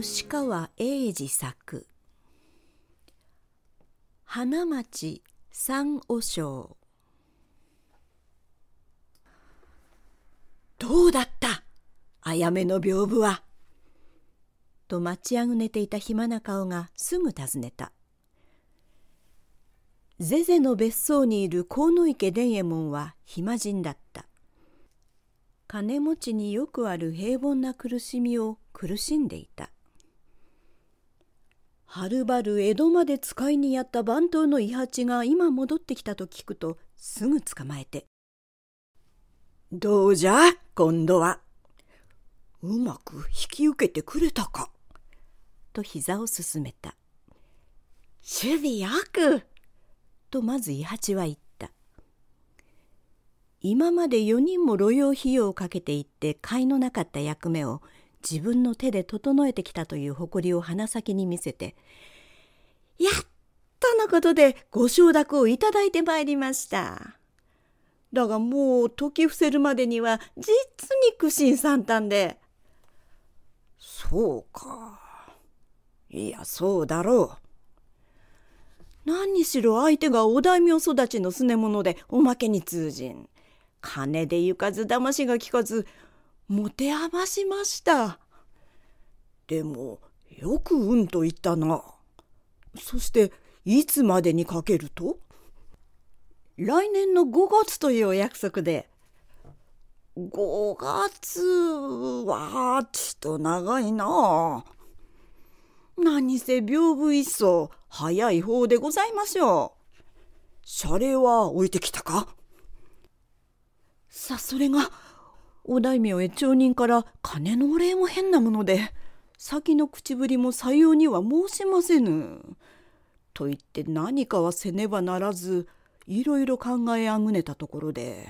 吉川英治作花町三和尚どうだったあやめの屏風は。と待ちあぐねていた暇な顔がすぐ尋ねた。ゼゼの別荘にいる河野池伝右衛門は暇人だった。金持ちによくある平凡な苦しみを苦しんでいた。はるばる江戸まで使いにやった番頭の伊八が今戻ってきたと聞くとすぐ捕まえて「どうじゃ今度は」「うまく引き受けてくれたか」と膝をすすめた「守備よく!」とまず伊八は言った今まで4人も路用費用をかけていって買いのなかった役目を自分の手で整えてきたという誇りを鼻先に見せて「やっとのことでご承諾をいただいてまいりました」。だがもう解き伏せるまでには実に苦心惨憺で。そうか。いや、そうだろう。何にしろ相手がお大名育ちのすね者でおまけに通じん金で行かず騙しが利かず持て余しました。でも、よくうんと言ったな。そして、いつまでにかけると来年の5月というお約束で。5月は、ちょっと長いな。何せ屏風一層、早い方でございましょう。謝礼は置いてきたかさ、それが、お大名越町人から金のお礼も変なもので先の口ぶりもさようには申しませぬ。と言って何かはせねばならずいろいろ考えあぐねたところで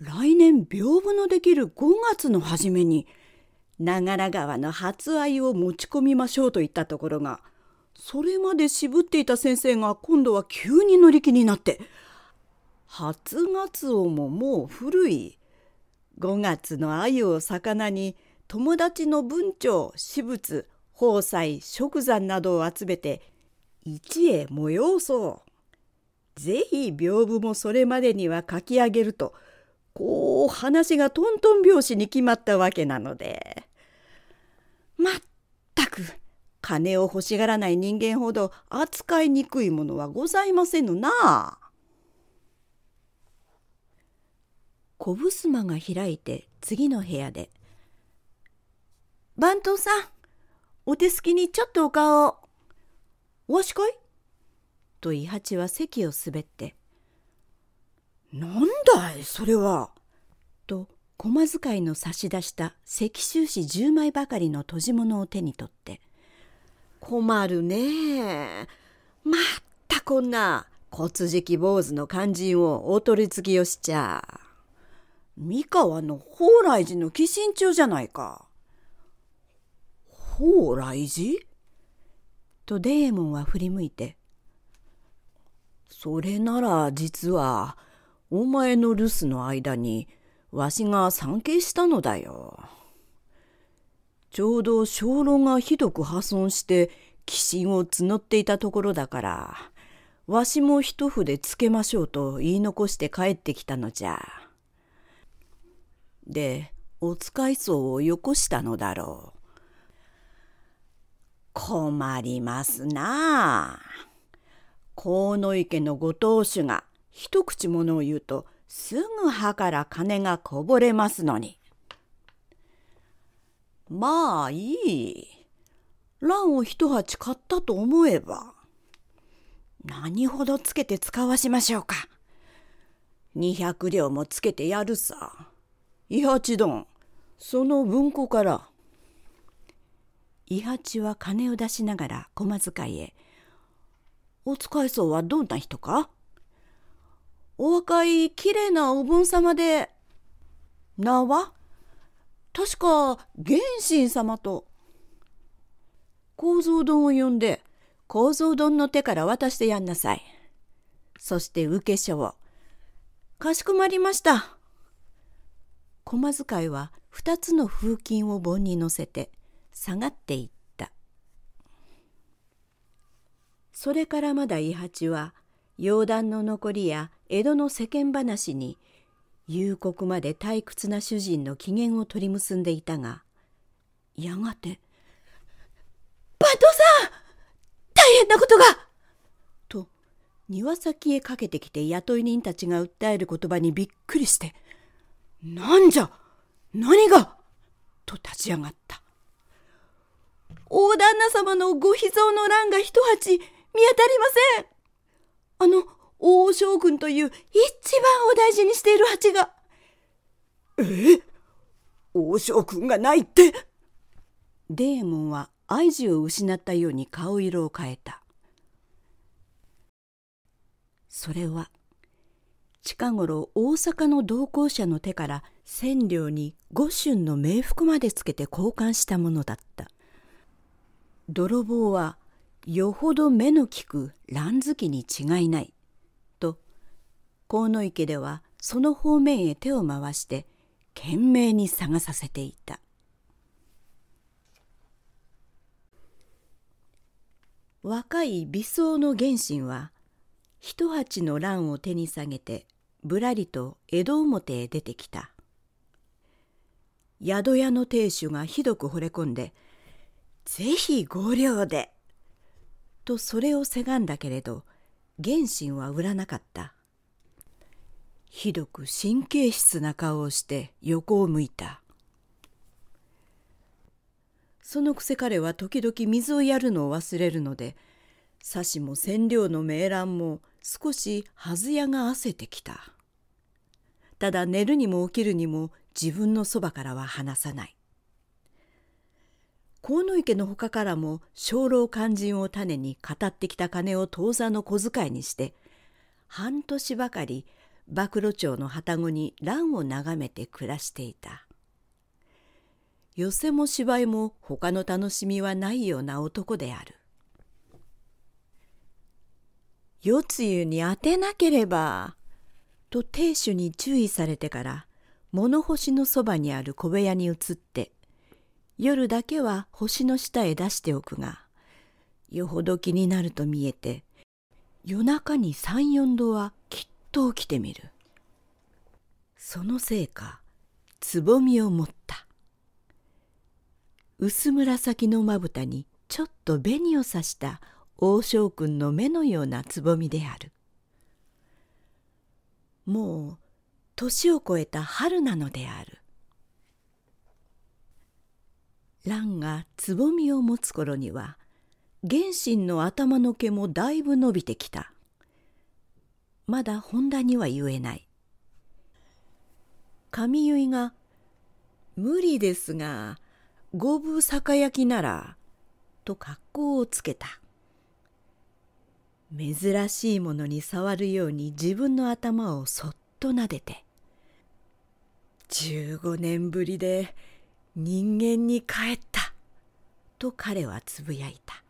来年屏風のできる5月の初めに長良川の初愛を持ち込みましょうと言ったところがそれまで渋っていた先生が今度は急に乗り気になって初月をももう古い5月の鮎を魚に友達の文鳥私物宝斎食山などを集めて一へ催そうぜひ屏風もそれまでには書き上げるとこう話がトントン拍子に決まったわけなのでまったく金を欲しがらない人間ほど扱いにくいものはございませぬなあ。小襖が開いて次の部屋で「番頭さんお手すきにちょっとお顔を」「わしかい?」と伊八は席を滑って「なんだいそれは」と駒使いの差し出した石州紙10枚ばかりの閉じ物を手に取って「困るねまたこんな骨敷坊主の肝心をお取り次ぎをしちゃ」。三河の宝来寺の寄進中じゃないか。宝来寺とデーモンは振り向いて。それなら実は、お前の留守の間に、わしが参詣したのだよ。ちょうど鐘楼がひどく破損して、寄進を募っていたところだから、わしも一筆つけましょうと言い残して帰ってきたのじゃ。でお使い層をよこしたのだろう。困りますなあ。河野池のご当主が一口ものを言うとすぐ歯から金がこぼれますのに。まあいい。蘭を一鉢買ったと思えば。何ほどつけて使わしましょうか。二百両もつけてやるさ。伊八丼その文庫から伊八は金を出しながら駒使いへお使い僧はどんな人かお若いきれいなお盆様で名は確か源心様と構造丼を呼んで構造丼の手から渡してやんなさいそして受け書をかしこまりました駒使いは2つの風巾を盆に乗せて下がっていったそれからまだ伊八は洋談の残りや江戸の世間話に夕刻まで退屈な主人の機嫌を取り結んでいたがやがて「番頭さん大変なことが!」と庭先へかけてきて雇い人たちが訴える言葉にびっくりして「なんじゃ何がと立ち上がった。大旦那様のご秘蔵の乱が一鉢見当たりません。あの、大将軍という一番お大事にしている鉢が。え王将君がないってデーモンは愛知を失ったように顔色を変えた。それは近頃大阪の同行者の手から千両に五春の冥福までつけて交換したものだった泥棒はよほど目の利く乱月に違いないと鴻池ではその方面へ手を回して懸命に探させていた若い美僧の原心は一鉢の蘭を手に下げてぶらりと江戸表へ出てきた宿屋の亭主がひどく惚れ込んで「ぜひ五両で!」とそれをせがんだけれど原心は売らなかったひどく神経質な顔をして横を向いたそのくせ彼は時々水をやるのを忘れるのでさしも千両の銘蘭も少しはやが汗てきたただ寝るにも起きるにも自分のそばからは離さない河野池の他からも精霊肝心を種に語ってきた金を当座の小遣いにして半年ばかり曝露町の旅籠に蘭を眺めて暮らしていた寄席も芝居も他の楽しみはないような男である夜露に当てなければ。と亭主に注意されてから物干しのそばにある小部屋に移って夜だけは星の下へ出しておくがよほど気になると見えて夜中に三四度はきっと起きてみるそのせいかつぼみを持った薄紫のまぶたにちょっと紅をさした王将君の目のようなつぼみであるもう年を超えた春なのである蘭がつぼみを持つ頃には原神の頭の毛もだいぶ伸びてきたまだ本田には言えない髪結いが「無理ですが五分酒焼きなら」と格好をつけた珍しいものに触るように自分の頭をそっと撫でて15年ぶりで人間に帰ったと彼はつぶやいた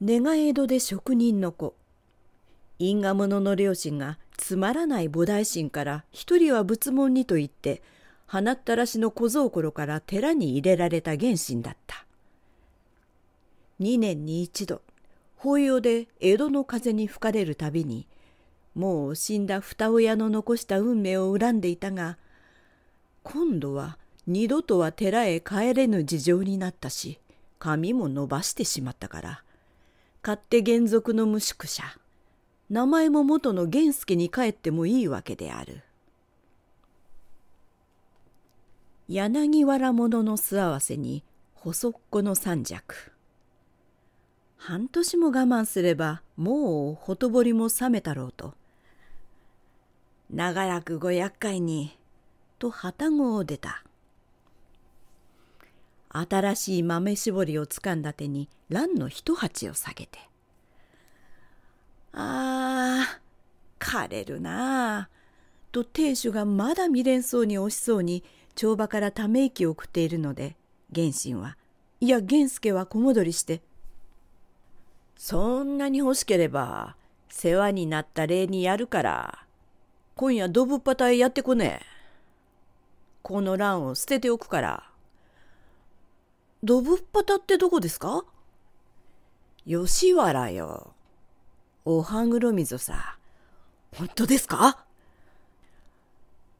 願江戸で職人の子因果物の両親がつまらない菩提心から一人は仏門にと言って放ったらしの小僧頃から寺に入れられた原心だった2年に一度法要で江戸の風に吹かれるたびにもう死んだ二親の残した運命を恨んでいたが今度は二度とは寺へ帰れぬ事情になったし髪も伸ばしてしまったから勝手原族の無宿者名前も元の源助に帰ってもいいわけである柳原物の巣合わせに細っ子の三尺半年も我慢すればもうほとぼりも冷めたろうと。長らくご厄介に、と旗子を出た。新しい豆絞りをつかんだ手に蘭の一鉢を下げて。あー枯れるなあ、と亭主がまだ未練そうに惜しそうに帳場からため息を送っているので、源信は、いや源助は小戻りして、そんなに欲しければ、世話になった礼にやるから、今夜ドブパタへやってこねえ。この欄を捨てておくから。ドブッパタってどこですか吉原よ。お歯黒溝さ。本当ですか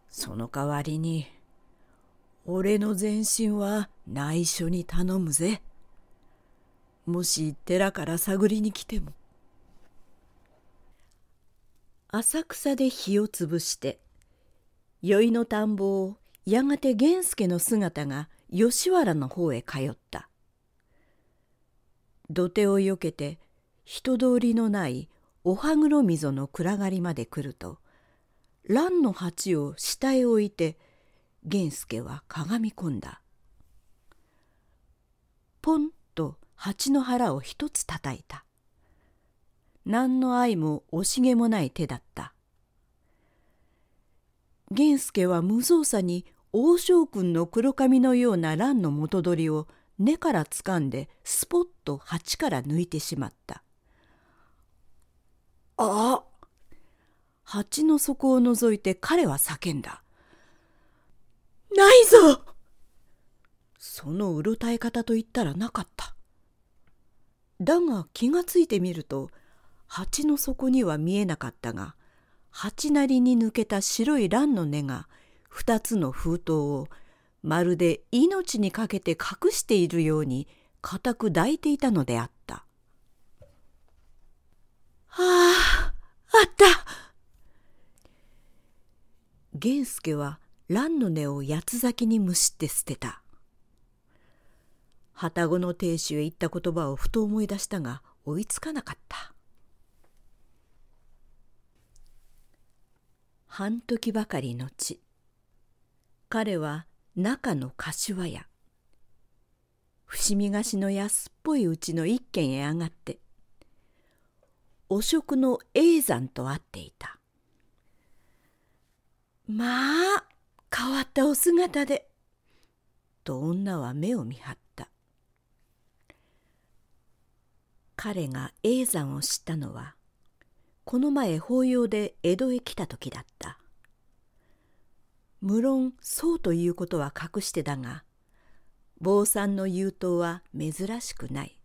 その代わりに、俺の全身は内緒に頼むぜ。もし寺から探りに来ても浅草で火をつぶして宵の田んぼをやがて源助の姿が吉原の方へ通った土手をよけて人通りのないおはぐろ溝の暗がりまで来ると蘭の鉢を下へ置いて源助はかがみ込んだポン蜂の腹を一つ叩いた。何の愛も惜しげもない手だった。源助は無造作に王将君の黒髪のような蘭の元取りを根から掴んでスポッと鉢から抜いてしまった。ああ鉢の底を覗いて彼は叫んだ。ないぞそのうろたえ方と言ったらなかった。だが気がついてみると鉢の底には見えなかったが鉢なりに抜けた白い蘭の根が2つの封筒をまるで命にかけて隠しているように固く抱いていたのであった。あああった源助は蘭の根を八つ咲きにむしって捨てた。旅籠の亭主へ言った言葉をふと思い出したが追いつかなかった半時ばかりのち彼は中の柏屋伏見菓子の安っぽいうちの一軒へ上がって汚職の永山と会っていたまあ変わったお姿でと女は目を見張った。彼が叡山を知ったのはこの前法要で江戸へ来た時だった無論そうということは隠してだが坊さんの言うとは珍しくない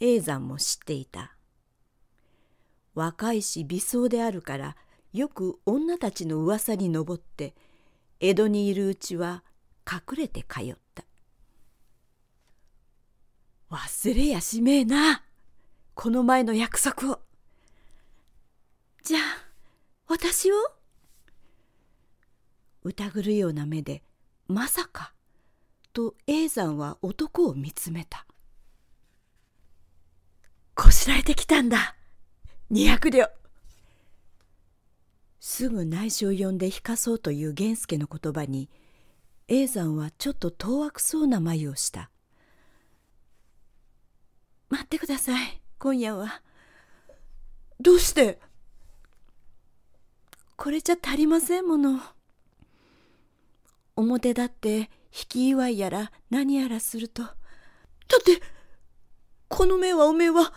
叡山も知っていた若いし美相であるからよく女たちの噂に上って江戸にいるうちは隠れて通った忘れやしめえなこの前の約束を。じゃあ、私を疑るような目で、まさか、と永山は男を見つめた。こしらえてきたんだ。二百両。すぐ内緒を呼んで引かそうという源助の言葉に、永山はちょっと遠惑そうな眉をした。待ってください。今夜は。どうしてこれじゃ足りませんもの。表だって引き祝いやら何やらすると。だって、この目はおめえは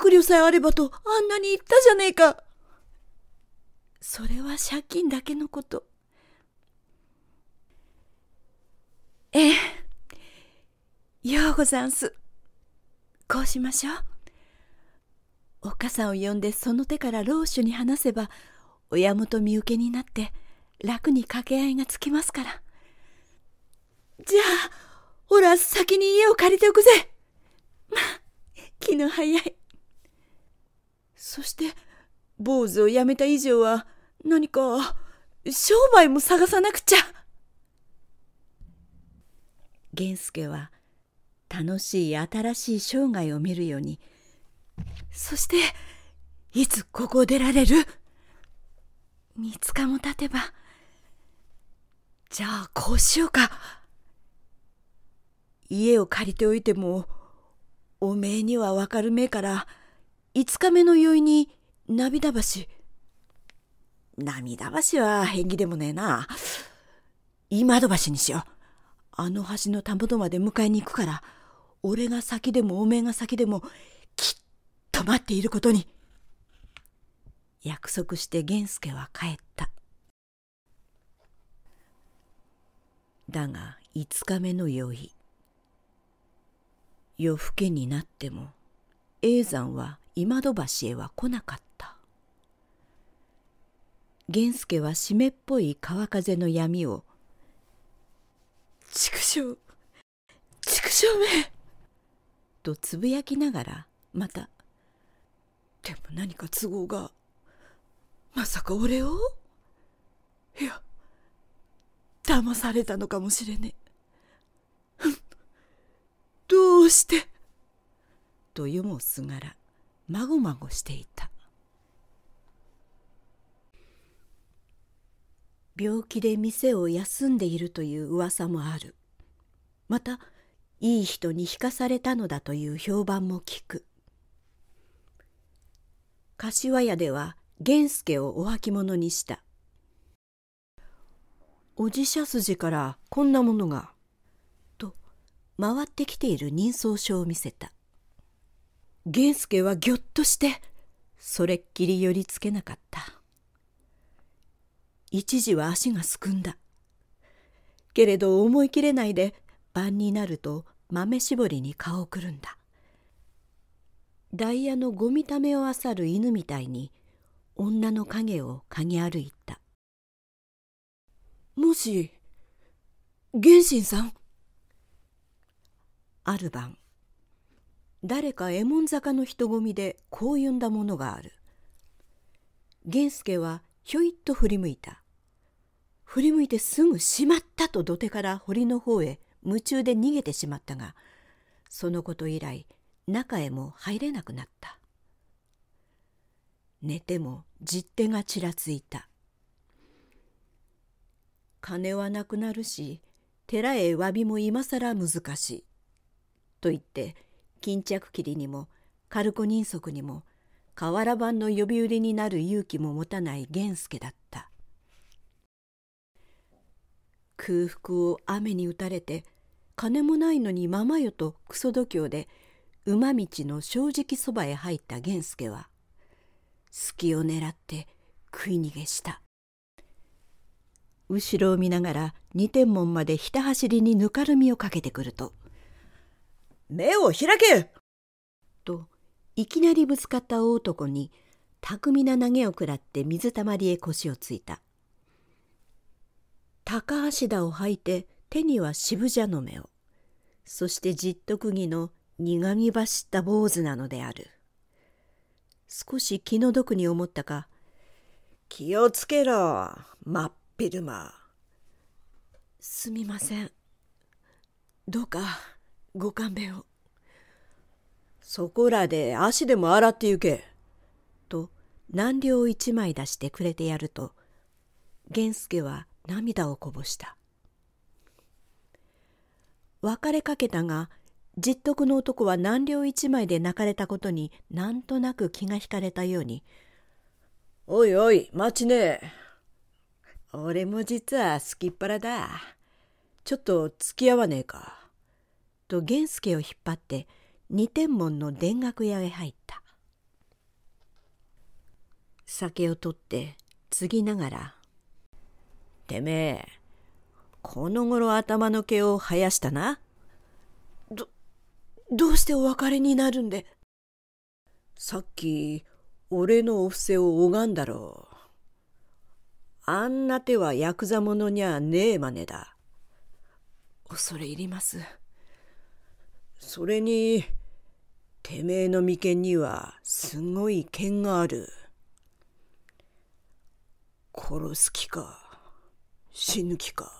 200両さえあればとあんなに言ったじゃねえか。それは借金だけのこと。ええ。ようござんす。こうしましょう。おっかさんを呼んでその手から老主に話せば親元身請けになって楽に掛け合いがつきますから。じゃあ、ほら先に家を借りておくぜ。まあ、気の早い。そして、坊主を辞めた以上は何か商売も探さなくちゃ。源助は楽しい新しい生涯を見るようにそしていつここ出られる三日も経てばじゃあこうしようか家を借りておいてもおめえにはわかるめえから五日目の宵に涙橋涙橋は縁起でもねえな今戸橋にしようあの橋の田もとまで迎えに行くから俺が先でもおめえが先でもきっ黙っていることに約束して源助は帰っただが5日目の宵夜更けになっても永山は今戸橋へは来なかった源助は湿っぽい川風の闇を「畜生畜生め!」とつぶやきながらまたでも何か都合がまさか俺をいや騙されたのかもしれねえ どうしてと湯もすがらまごまごしていた病気で店を休んでいるという噂もあるまたいい人に引かされたのだという評判も聞く柏屋では源助をお履物にしたおじしゃ筋からこんなものが。と回ってきている人相書を見せた源助はぎょっとしてそれっきり寄りつけなかった一時は足がすくんだけれど思い切れないで晩になると豆絞りに顔をくるんだダイヤのゴミためをあさる犬みたいに女の影を嗅ぎ歩いたもし原神さんある晩誰か右衛門坂の人混みでこう呼んだものがある源助はひょいっと振り向いた振り向いてすぐ「しまった!」と土手から堀の方へ夢中で逃げてしまったがそのこと以来中へも入れなくなった寝ても実手がちらついた金はなくなるし寺へ詫びも今更難しい」と言って巾着切りにも軽子人足にも瓦版の呼び売りになる勇気も持たない源助だった空腹を雨に打たれて金もないのにままよとクソ度胸で馬道の正直そばへ入った源助は隙を狙って食い逃げした後ろを見ながら二天門までひた走りにぬかるみをかけてくると「目を開け!」といきなりぶつかった大男に巧みな投げを食らって水たまりへ腰をついた高橋田を履いて手には渋蛇の目をそしてじっと釘の苦み走った坊主なのである。少し気の毒に思ったか、気をつけろ、真っ昼間。すみません。どうか、ご勘弁を。そこらで足でも洗ってゆけ。と、難量一枚出してくれてやると、源助は涙をこぼした。別れかけたが、じ徳の男は難量一枚で泣かれたことになんとなく気が引かれたように「おいおい待ちねえ俺も実はすきっ腹だちょっと付き合わねえか」と源助を引っ張って二天門の田楽屋へ入った酒を取って継ぎながら「てめえこの頃頭の毛を生やしたな」どうしてお別れになるんでさっき俺のお布施を拝んだろう。あんな手はヤクザ者にゃねえまねだ。恐れ入ります。それに、てめえの眉間にはすごい剣がある。殺す気か、死ぬ気か。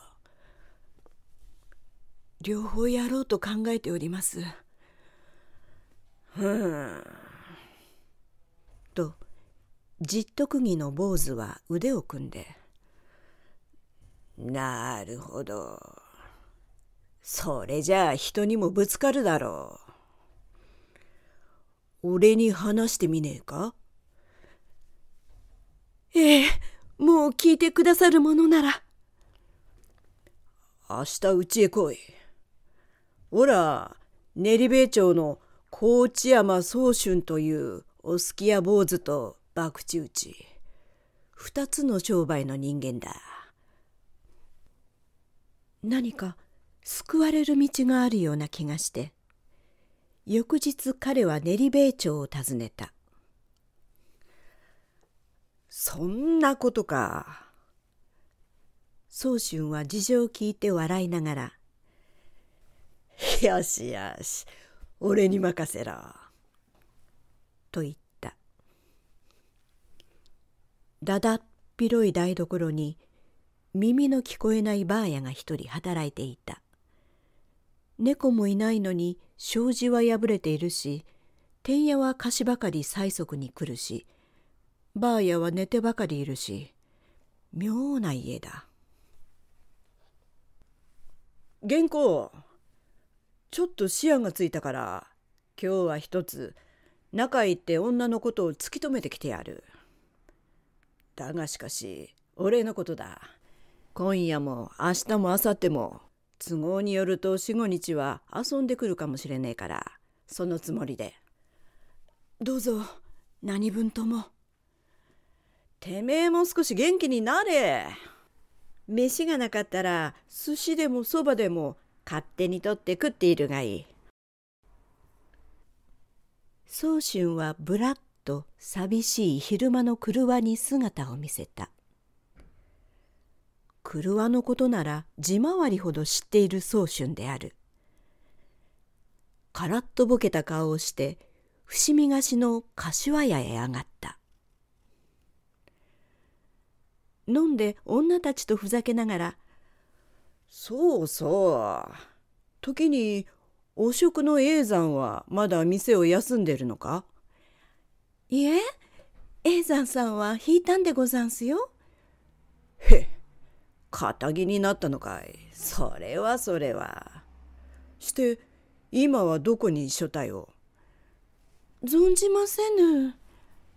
両方やろうと考えております。ふん。と、じっと釘の坊主は腕を組んで、なるほど。それじゃあ人にもぶつかるだろう。俺に話してみねえかええ、もう聞いてくださるものなら。明日うちへ来い。おら、練米町の高知山宗春というお好きや坊主と博打打ち二つの商売の人間だ何か救われる道があるような気がして翌日彼は練米町を訪ねたそんなことか宗春は事情を聞いて笑いながら「よしよし俺に任せろ」と言っただだっ広い台所に耳の聞こえないばあやが一人働いていた猫もいないのに障子は破れているしてんやは貸しばかり催促に来るしばあやは寝てばかりいるし妙な家だ。原稿ちょっと視野がついたから今日は一つ中行って女のことを突き止めてきてやる。だがしかしお礼のことだ。今夜も明日も明後日も都合によると45日は遊んでくるかもしれねえからそのつもりで。どうぞ何分とも。てめえも少し元気になれ。飯がなかったら寿司でもそばでも勝手に取って食っているがいい。宗春はぶらっと寂しい昼間の車に姿を見せた。車のことなら地回りほど知っている宗春である。カラッとぼけた顔をして伏見菓子の柏屋へ上がった。飲んで女たちとふざけながらそうそう時に汚職の永山はまだ店を休んでるのかいえ永山さんは引いたんでござんすよへっ堅気になったのかいそれはそれはして今はどこに所帯を存じませぬ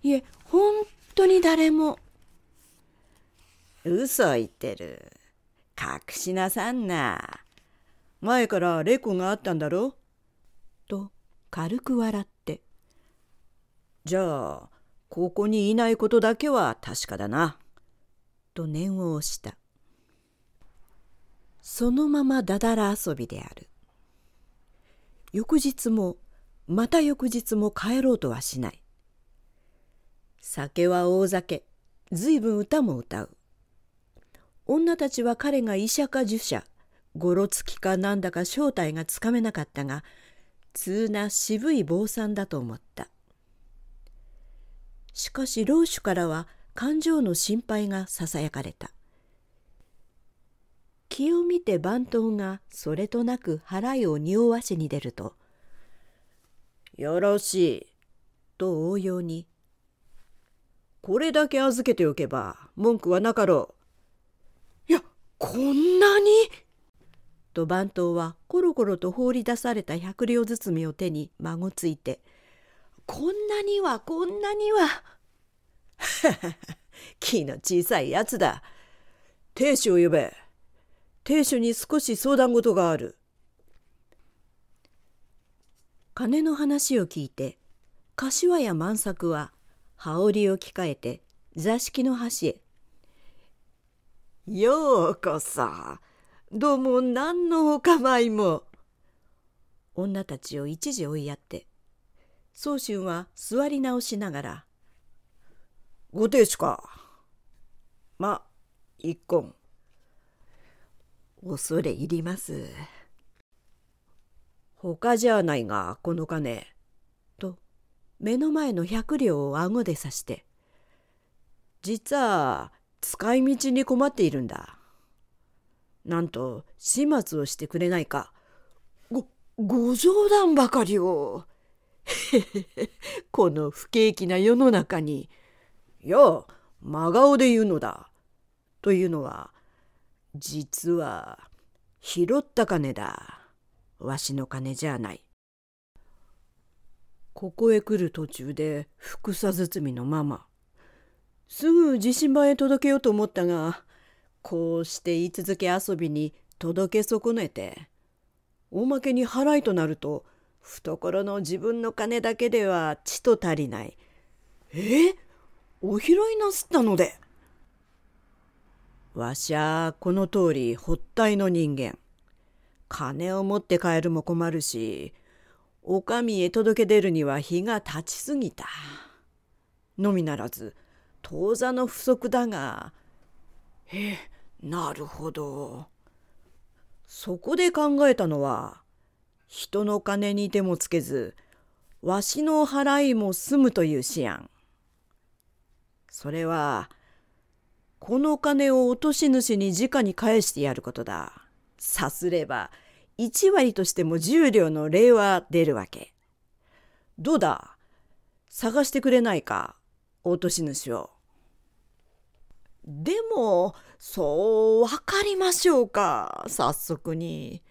いえ本当に誰も嘘言ってる隠しなさんな。前からレコがあったんだろと軽く笑って。じゃあ、ここにいないことだけは確かだな。と念を押した。そのままだだら遊びである。翌日も、また翌日も帰ろうとはしない。酒は大酒、ずいぶん歌も歌う。女たちは彼が医者か儒者ごろつきかなんだか正体がつかめなかったが通な渋い坊さんだと思ったしかし老主からは感情の心配がささやかれた気を見て番頭がそれとなく払いを匂わしに出ると「よろしい」と応用に「これだけ預けておけば文句はなかろう」こんなにと番頭はコロコロと放り出された百両包みを手に孫ついて「こんなにはこんなには」「気の小さいやつだ亭主を呼べ亭主に少し相談事がある」金の話を聞いて柏屋万作は羽織を着替えて座敷の端へようこそ。どうも何のお構いも。女たちを一時追いやって、宗春は座り直しながら、ご亭主か。ま、一婚。恐れ入ります。他じゃないが、この金。と、目の前の百両を顎で刺して、実は、使い道に困っているんだ。なんと始末をしてくれないか。ご、ご冗談ばかりを。この不景気な世の中に。いや、真顔で言うのだ。というのは、実は、拾った金だ。わしの金じゃない。ここへ来る途中で、ふくさ包みのママ。すぐ自信版へ届けようと思ったがこうして言い続け遊びに届け損ねておまけに払いとなると懐の自分の金だけではちと足りないえお拾いなすったのでわしゃこの通り発いの人間金を持って帰るも困るしお上へ届け出るには日が立ちすぎたのみならず当座の不足だがへえなるほどそこで考えたのは人の金に手もつけずわしの払いも済むという思案それはこの金を落とし主に直に返してやることださすれば1割としても重量両の礼は出るわけどうだ探してくれないか落とし主を。でも、そうわかりましょうか、早速に。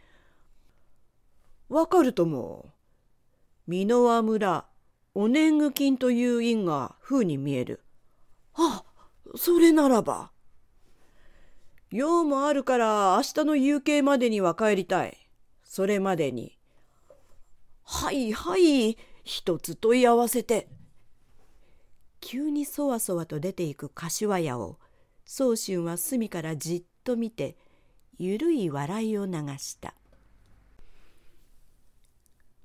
わかるとも。美濃輪村、お年貢金という印が風に見える。あ、それならば。用もあるから明日の夕景までには帰りたい。それまでに。はいはい、一つ問い合わせて。急にそわそわと出ていく柏屋を宗春は隅からじっと見てゆるい笑いを流した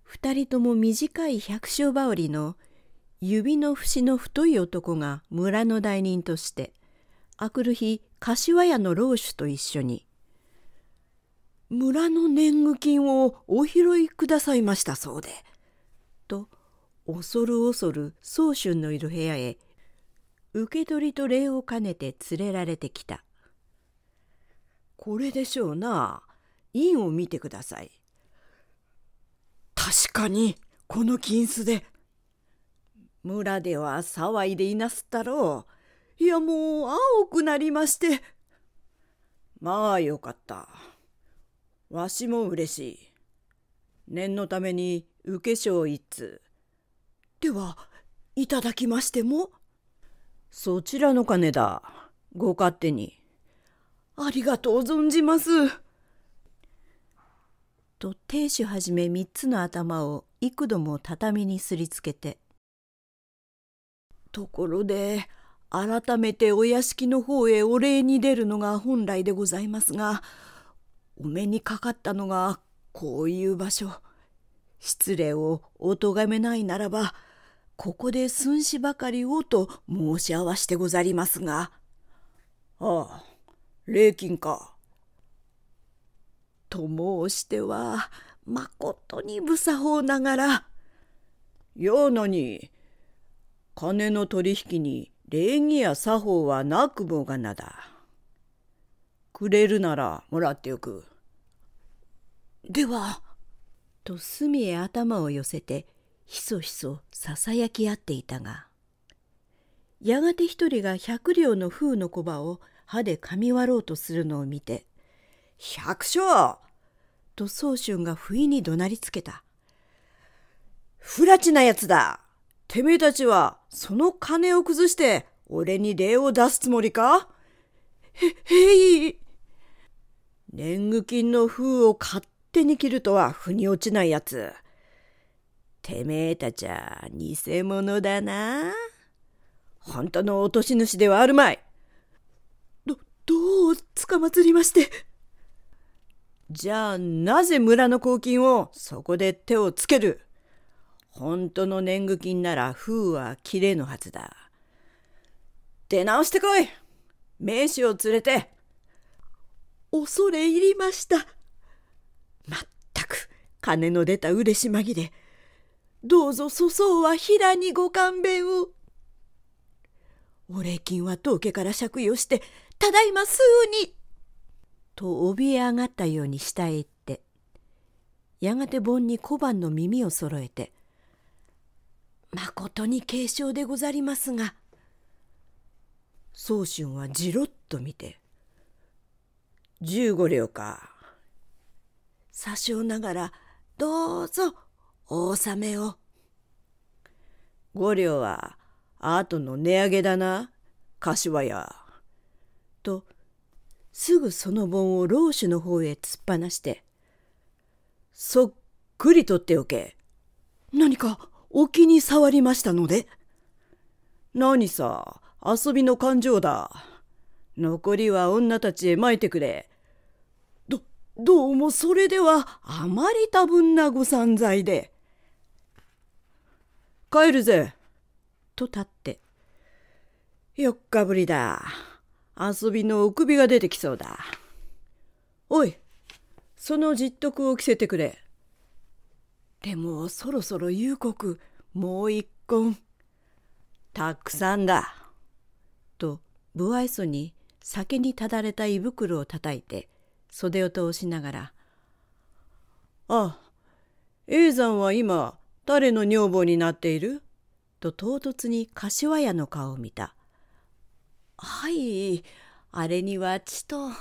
二人とも短い百姓羽織の指の節の太い男が村の代人としてあくる日柏屋の老主と一緒に「村の年貢金をお拾いくださいましたそうで」と恐る恐る宗春のいる部屋へ受け取りと礼を兼ねて連れられてきた。これでしょうな。印を見てください。確かに、この金子で。村では騒いでいなすったろう。いやもう青くなりまして。まあよかった。わしも嬉しい。念のために受け書一通。では、いただきましても。そちらの金だ。ご勝手に。ありがとう存じます。と亭主はじめ三つの頭を幾度も畳にすりつけて。ところで改めてお屋敷の方へお礼に出るのが本来でございますがお目にかかったのがこういう場所失礼をお咎めないならばここで寸志ばかりをと申し合わしてござりますが。ああ、礼金か。と申しては、まことに無作法ながら。ようのに、金の取引に礼儀や作法はなくもがなだ。くれるならもらっておく。では、と隅へ頭を寄せて、ひそひそささやき合っていたがやがて一人が百両の風の小刃を歯で噛み割ろうとするのを見て「百姓!」と宗春が不意に怒鳴りつけた「不らちなやつだてめえたちはその金を崩して俺に礼を出すつもりかへへい年貢金の封を勝手に切るとは腑に落ちないやつ。てめえたちゃ偽物だな。本当の落とし主ではあるまい。ど、どうつかまつりまして。じゃあなぜ村の公金をそこで手をつける本当の年貢金なら封は切れのはずだ。出直してこい名士を連れて恐れ入りました。まったく金の出た嬉し紛れどうぞ粗相は平にご勘弁を。お礼金は当家から借用して、ただいますぐに。と怯え上がったように下へ行って、やがて盆に小判の耳を揃えて、まことに軽傷でござりますが、宗春はじろっと見て、十五両か。詐称ながら、どうぞお納めを。五両は後の値上げだな、柏屋。と、すぐその盆を老主の方へ突っ放して、そっくり取っておけ。何かお気に障りましたので。何さ、遊びの感情だ。残りは女たちへまいてくれ。ど、どうもそれではあまり多分な御散財で。帰るぜ。と立って。4日ぶりだ。遊びのお首が出てきそうだ。おい、その実徳を着せてくれ。でもそろそろ夕刻、もう一婚。たくさんだ。と、無愛想に酒にただれた胃袋を叩いて、袖を通しながら、ああ、A さんは今、誰の女房になっていると唐突に柏屋の顔を見た。はい、あれにはちと。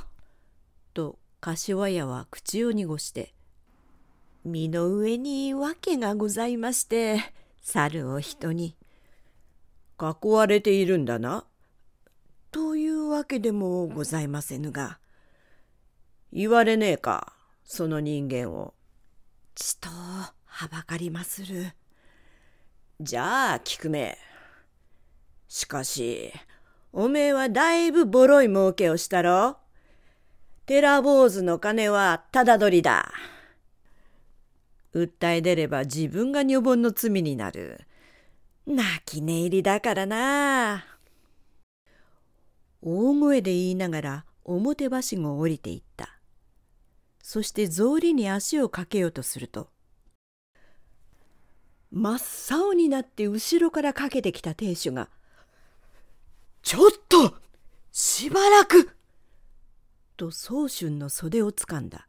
と柏屋は口を濁して。身の上に訳がございまして、猿を人に。囲われているんだな。というわけでもございませぬが。言われねえか、その人間を。ちと。はばかりまする。じゃあ、聞くめ。しかし、おめえはだいぶボロい儲けをしたろ。寺坊主の金はただ取りだ。訴え出れば自分が女房の罪になる。泣き寝入りだからな。大声で言いながら表橋を降りていった。そして草履に足をかけようとすると、真っ青になって後ろからかけてきた亭主が「ちょっとしばらく!」と早春の袖をつかんだ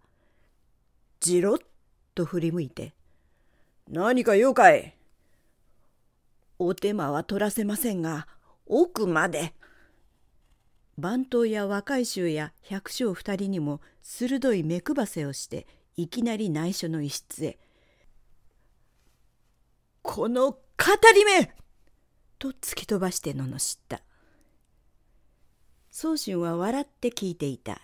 じろっと振り向いて「何か用かい?」お手間は取らせませんが奥まで番頭や若い衆や百姓二人にも鋭い目配せをしていきなり内緒の一室へこの語り目と突き飛ばして罵った。宗春は笑って聞いていた。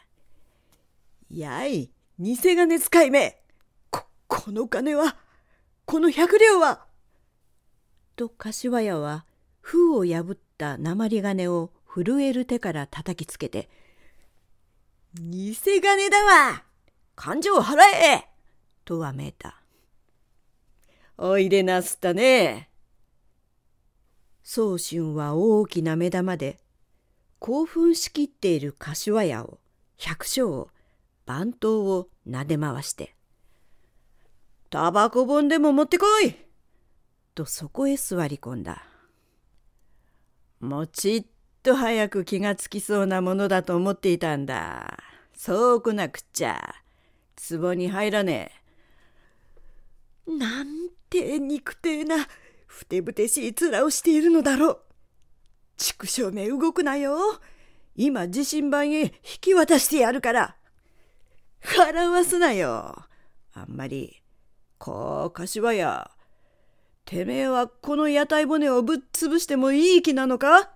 やい、偽金使い目こ、この金は、この百両はと柏屋は封を破った鉛金を震える手から叩きつけて、偽金だわ勘定払えとわめいた。おいでなすったね。早春は大きな目玉で興奮しきっている柏屋を百姓を番頭をなで回して「タバコ本でも持ってこい!」とそこへ座り込んだ。もちっと早く気がつきそうなものだと思っていたんだ。そうこなくっちゃ。壺に入らねえ。なんて肉体なふてぶてしい面をしているのだろう畜生め動くなよ今地震盤へ引き渡してやるから払わすなよあんまりこう柏や。てめえはこの屋台骨をぶっ潰してもいい気なのか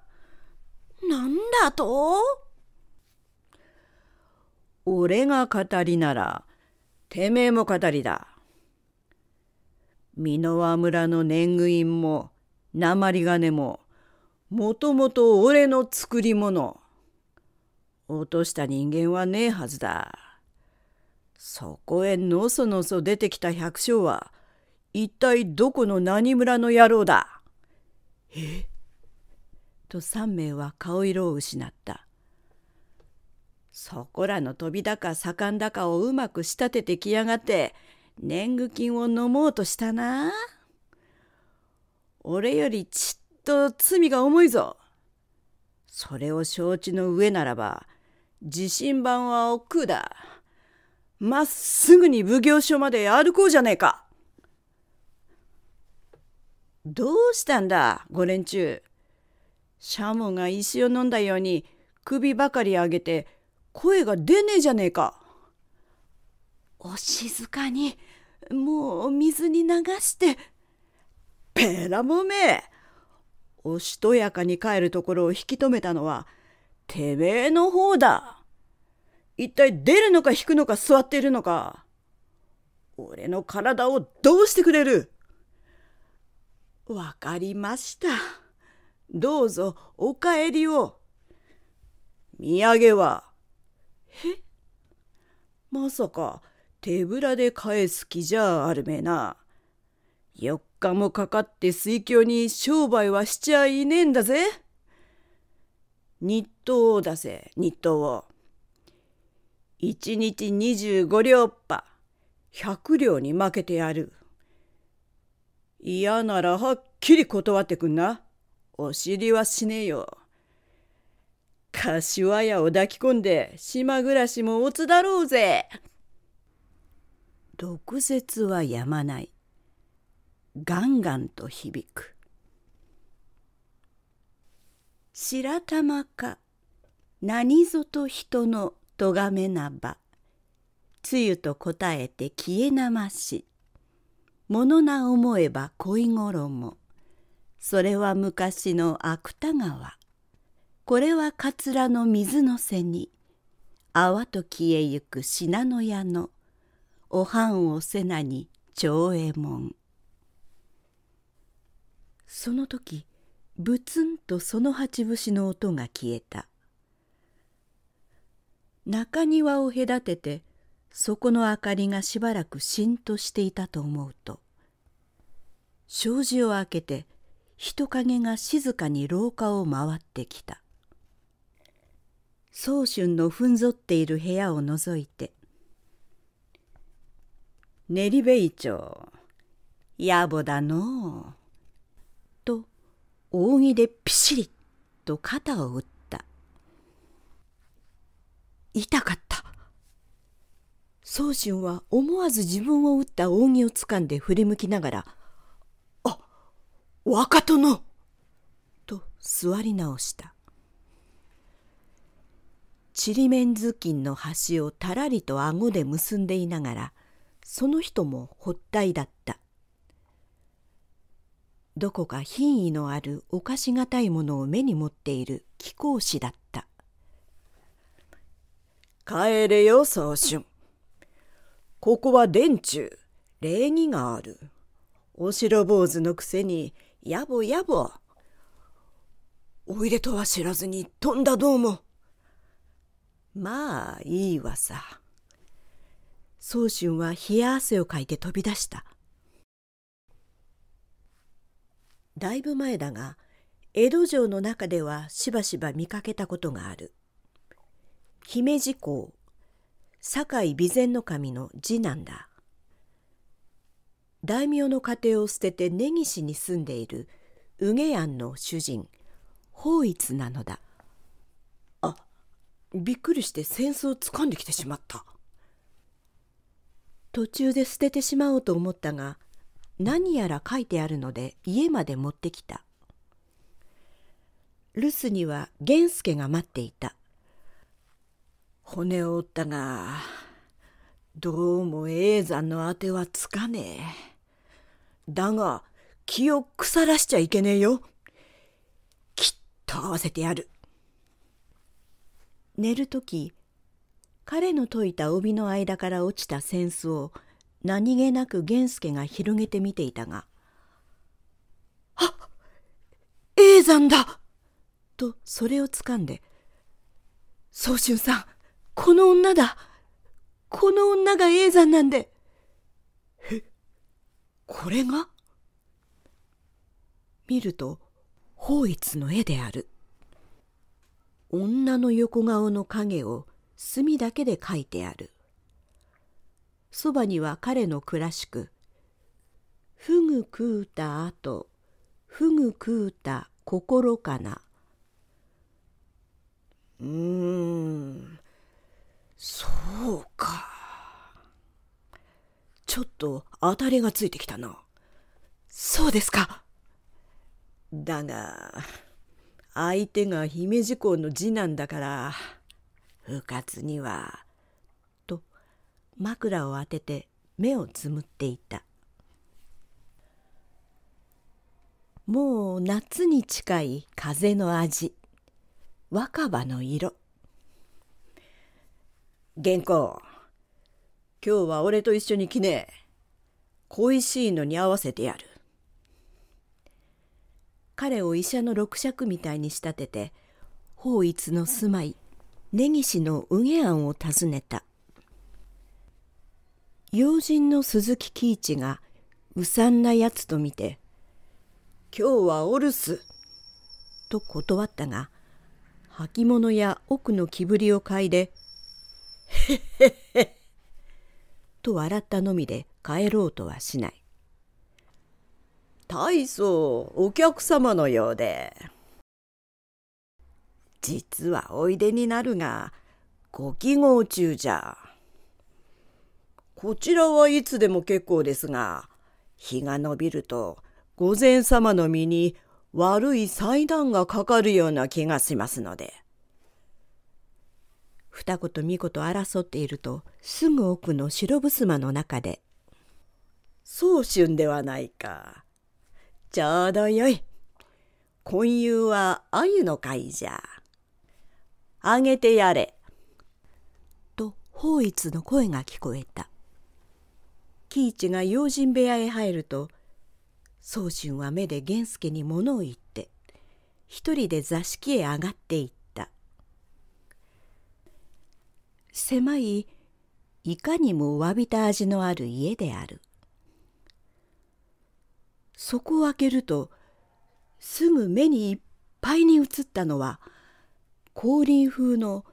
なんだと俺が語りならてめえも語りだ。箕輪村の年貢院も鉛金ももともと俺の作り物落とした人間はねえはずだそこへのそのそ出てきた百姓は一体どこの何村の野郎だえと三名は顔色を失ったそこらの飛びだか盛んだかをうまく仕立ててきやがって年貢金を飲もうとしたな。俺よりちっと罪が重いぞ。それを承知の上ならば、地震盤は億劫だ。まっすぐに奉行所まで歩こうじゃねえか。どうしたんだ、ご連中。シャモが石を飲んだように首ばかり上げて声が出ねえじゃねえか。お静かに。もう水に流してペラもめおしとやかに帰るところを引き止めたのはてめえの方だ一体出るのか引くのか座っているのか俺の体をどうしてくれるわかりましたどうぞお帰りを土産はえまさか手ぶらで返す気じゃあるめえな。4日もかかって水郷に商売はしちゃいねえんだぜ。日当を出せ、日当を。一日25両っぱ、100両に負けてやる。嫌ならはっきり断ってくんな。お尻はしねえよ。柏屋を抱き込んで島暮らしもおつだろうぜ。毒舌はやまないガンガンと響く白玉か何ぞと人のとがめなばつゆと答えて消えなまし物な思えば恋衣それは昔の芥川これは桂の水の背に泡と消えゆく信濃屋のおはんをせなに長右衛門その時ぶつんとその鉢節の音が消えた中庭を隔ててそこの明かりがしばらくしんとしていたと思うと障子を開けて人影が静かに廊下を回ってきた早春のふんぞっている部屋をのぞいて練りべい町野暮だのう」と扇でピシリと肩を打った痛かった宗春は思わず自分を打った扇をつかんで振り向きながら「あ若殿!」と座り直したちりめん頭巾の端をたらりと顎で結んでいながら「その人も発体だったどこか品位のあるおかしがたいものを目に持っている貴公子だった帰れよ早春ここは殿中礼儀があるお城坊主のくせにやぼやぼおいでとは知らずにとんだどうもまあいいわさ。早春は冷や汗をかいて飛び出しただいぶ前だが江戸城の中ではしばしば見かけたことがある姫路公酒井備前守の次男だ大名の家庭を捨てて根岸に住んでいる宇毛庵の主人法一なのだあびっくりして扇子をつかんできてしまった途中で捨ててしまおうと思ったが何やら書いてあるので家まで持ってきた留守には源助が待っていた骨を折ったがどうも永山のあてはつかねえだが気を腐らしちゃいけねえよきっと合わせてやる寝る時彼の解いた帯の間から落ちた扇子を何気なく源助が広げて見ていたが「あっ叡山だ!」とそれをつかんで「宗春さんこの女だこの女が叡山なんで」えこれが見ると法一の絵である女の横顔の影を墨だけで書いてある。そばには彼のシしく、ふぐ食うたあと、ふぐ食うた心かな。うーん、そうか。ちょっと当たりがついてきたな。そうですか。だが、相手が姫路港の次男だから、うかには」と枕を当てて目をつむっていたもう夏に近い風の味若葉の色原稿今日は俺と一緒に来ねえ恋しいのに合わせてやる彼を医者の六尺みたいに仕立てて法一の住まい根岸の右下庵を訪ねた要人の鈴木喜一がうさんなやつと見て「今日はお留守」と断ったが履物や奥の木ぶりを嗅いで「へっへっへ」と笑ったのみで帰ろうとはしない大層お客様のようで。実はおいでになるが、ご記号中じゃ。こちらはいつでも結構ですが、日が伸びると、御前様の身に悪い祭壇がかかるような気がしますので。二子と三子と争っていると、すぐ奥の白襖の中で、早春ではないか。ちょうどよい。今夕は鮎の会じゃ。あげてやれ。と、法一の声が聞こえた。喜一が用心部屋へ入ると、宗春は目で源助に物を言って、一人で座敷へ上がっていった。狭い、いかにもわびた味のある家である。そこを開けると、すぐ目にいっぱいに映ったのは、降臨風の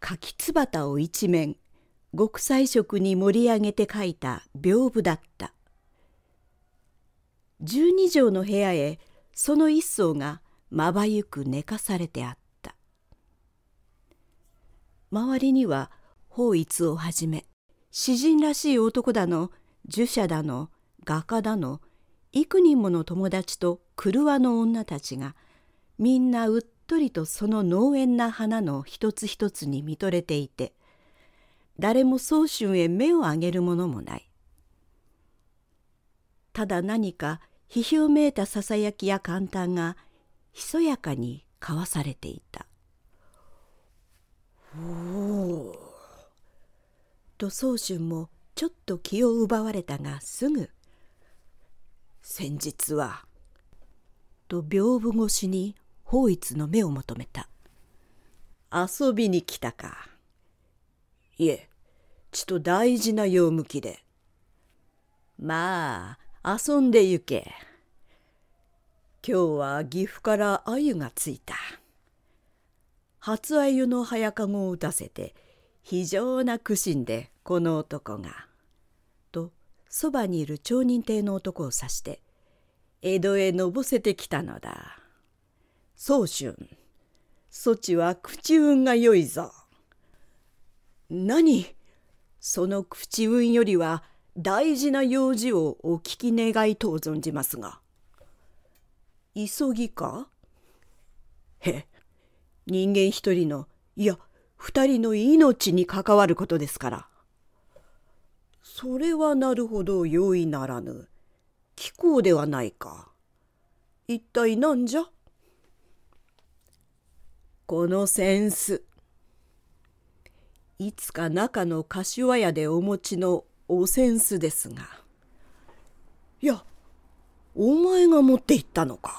柿つばたを一面極彩色に盛り上げて描いた屏風だった十二畳の部屋へその一層がまばゆく寝かされてあった周りには法一をはじめ詩人らしい男だの儒者だの画家だの幾人もの友達とわの女たちがみんなうっとりとその農園な花の一つ一つに見とれていて誰も早春へ目を上げるものもないただ何か批評めいたささやきや簡単がひそやかに交わされていた「おお」と早春もちょっと気を奪われたがすぐ「先日は」と屏風越しに法一の目を求めた遊びに来たかいえちと大事な用向きでまあ遊んで行け今日は岐阜から鮎がついた初鮎の早籠を打たせて非常な苦心でこの男が」とそばにいる町人亭の男を指して江戸へのぼせてきたのだ。宗春そちは口運がよいぞ。何その口運よりは大事な用事をお聞き願いと存じますが。急ぎかへ人間一人のいや二人の命に関わることですから。それはなるほど容易ならぬ。気候ではないか。一体何じゃこのセンス。いつか中の柏屋でお持ちのおセンスですが。いや、お前が持っていったのか。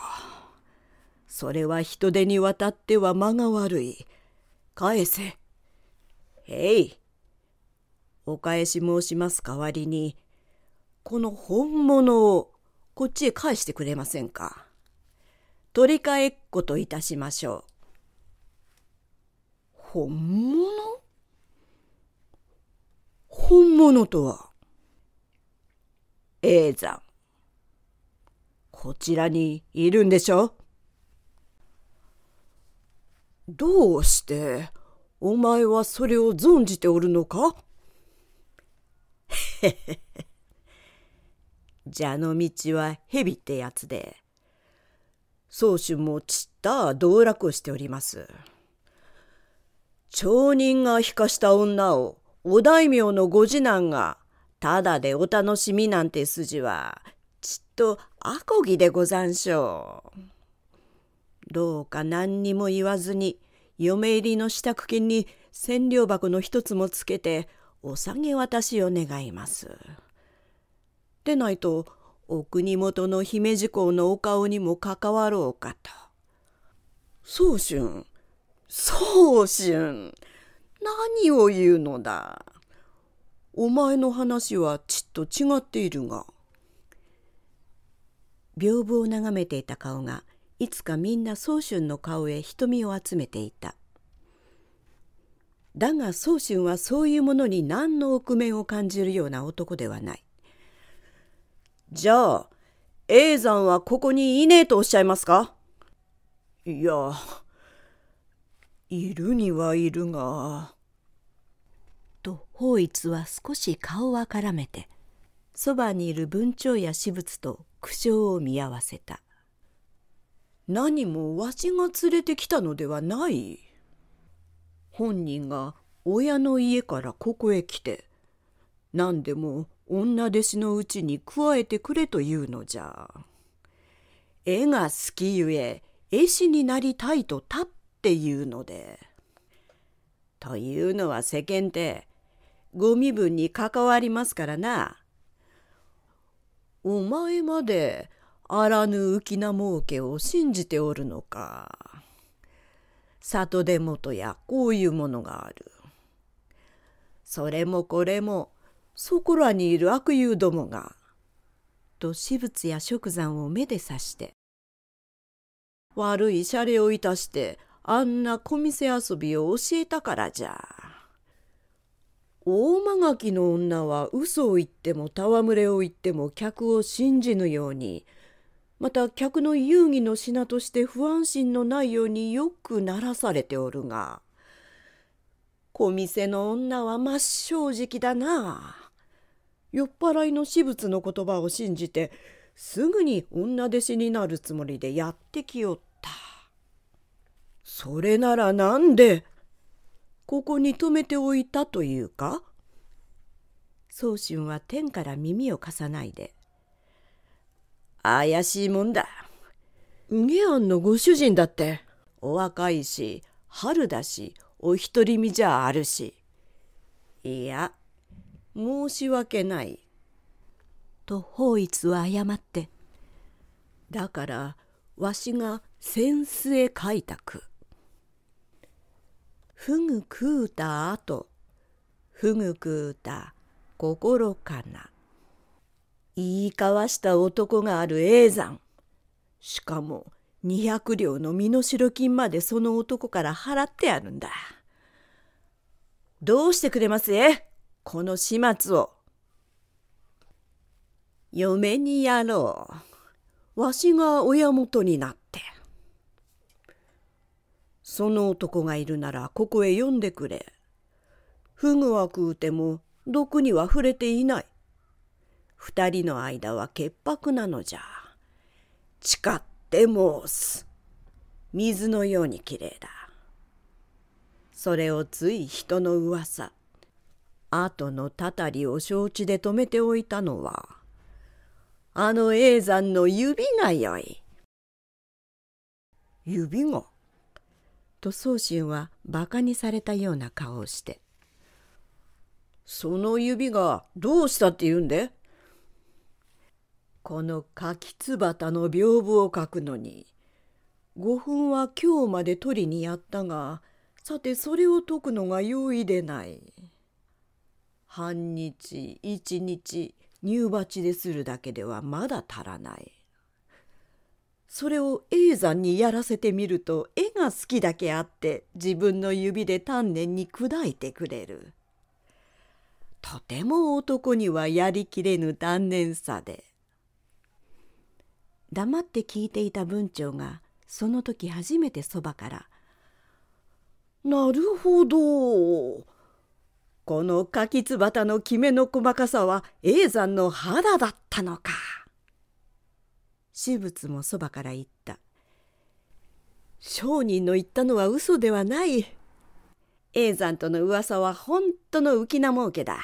それは人手に渡っては間が悪い。返せ。へい。お返し申します代わりに、この本物をこっちへ返してくれませんか。取り替えっこといたしましょう。本物本物とは永山こちらにいるんでしょどうしてお前はそれを存じておるのかへへへ。蛇の道は蛇ってやつで宗主もちった道楽をしております。町人が引かした女をお大名のご次男がただでお楽しみなんて筋はちっとあこぎでござんしょう。どうか何にも言わずに嫁入りの支度金に千両箱の一つもつけてお下げ渡しを願います。でないとお国元の姫路公のお顔にも関わろうかと。宗春宗春何を言うのだ。お前の話はちっと違っているが。屏風を眺めていた顔がいつかみんな宗春の顔へ瞳を集めていた。だが宗春はそういうものに何の臆面を感じるような男ではない。じゃあ、永山はここにいねえとおっしゃいますかいや、いるにはいるが。と法一は少し顔をあからめてそばにいる文鳥や私物と苦笑を見合わせた。何もわしが連れてきたのではない。本人が親の家からここへ来て何でも女弟子のうちに加えてくれというのじゃ。絵が好きゆえ絵師になりたいとたっっていうので。というのは世間ってご身分に関わりますからな。お前まであらぬ浮きな儲けを信じておるのか。里出元やこういうものがある。それもこれもそこらにいる悪友どもが。と私物や食山を目で刺して悪い謝礼をいたしてあんな小店遊びを教えたからじゃ。大間の女は嘘を言っても戯れを言っても客を信じぬようにまた客の遊戯の品として不安心のないようによくならされておるが小店の女は真っ正直だな酔っ払いの私物の言葉を信じてすぐに女弟子になるつもりでやってきよっそれならなんでここに留めておいたというか宗春は天から耳を貸さないで「怪しいもんだゲアンのご主人だってお若いし春だしお独り身じゃあるしいや申し訳ない」と法一は謝って「だからわしが扇子へ開拓ふぐ食うたあと、ふぐ食うた心かな。言い交わした男がある永山。しかも、200両の身代金までその男から払ってあるんだ。どうしてくれますえこの始末を。嫁にやろう。わしが親元になって。その男がいるならここへ呼んでくれ。フグは食うても毒には触れていない。二人の間は潔白なのじゃ。誓って申す。水のようにきれいだ。それをつい人の噂。後のたたりを承知で止めておいたのは、あの永山の指がよい。指がと宗信は馬鹿にされたような顔をして「その指がどうしたって言うんで?」この柿椿の屏風を描くのに5分は今日まで取りにやったがさてそれを解くのが容易でない。半日一日乳鉢でするだけではまだ足らない。それを永山にやらせてみると絵が好きだけあって自分の指で丹念に砕いてくれる。とても男にはやりきれぬ断念さで黙って聞いていた文鳥がその時初めてそばから「なるほどこの柿つばたのきめの細かさは永山の肌だったのか」。私物もそばから言った商人の言ったのは嘘ではない永山との噂は本当の浮き名うけだ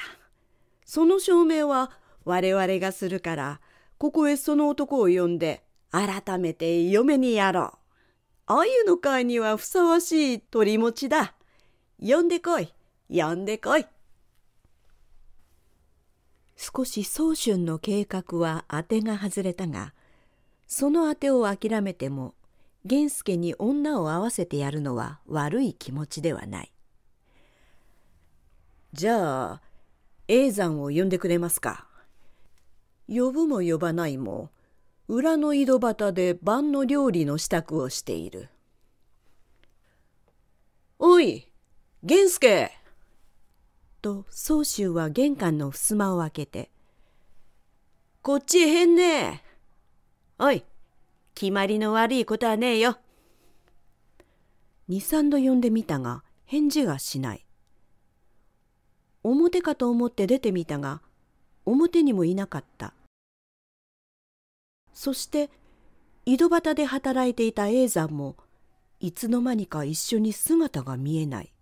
その証明は我々がするからここへその男を呼んで改めて嫁にやろうあの会にはふさわしい鳥持ちだ呼んでこい呼んでこい少し早春の計画は当てが外れたがそのあてを諦めても源助に女を会わせてやるのは悪い気持ちではない。じゃあ永山を呼んでくれますか。呼ぶも呼ばないも裏の井戸端で晩の料理の支度をしている。おい源助と宗州は玄関の襖を開けて「こっちへんねおい、決まりの悪いことはねえよ。二三度呼んでみたが返事がしない。表かと思って出てみたが表にもいなかった。そして井戸端で働いていた永山もいつの間にか一緒に姿が見えない。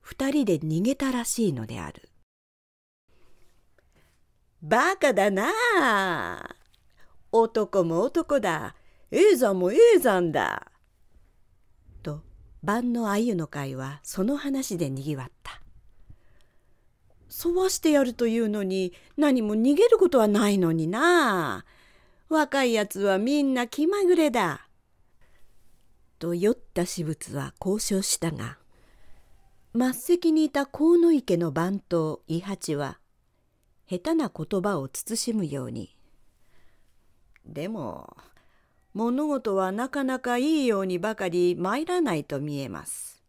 二人で逃げたらしいのである。バカだなあ。男も男だ永山も永山だ」と晩の鮎の会はその話でにぎわったそわしてやるというのに何も逃げることはないのにな若いやつはみんな気まぐれだ」と酔った私物は交渉したが末席にいた河野池の番頭伊八は下手な言葉を慎むようにでも物事はなかなかいいようにばかり参らないと見えます。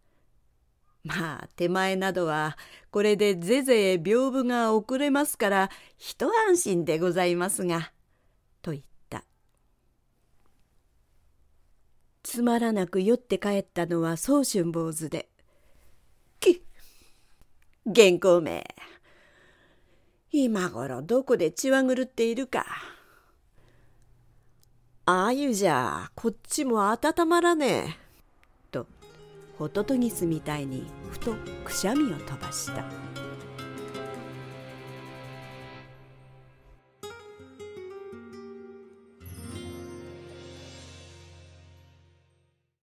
まあ手前などはこれでぜぜえ屏風が遅れますから一安心でございますが」と言ったつまらなく酔って帰ったのは宗春坊主で「き原稿名今頃どこで血は狂っているか」。あうじゃこっちも温まらねえ」とホトトギスみたいにふとくしゃみを飛ばした。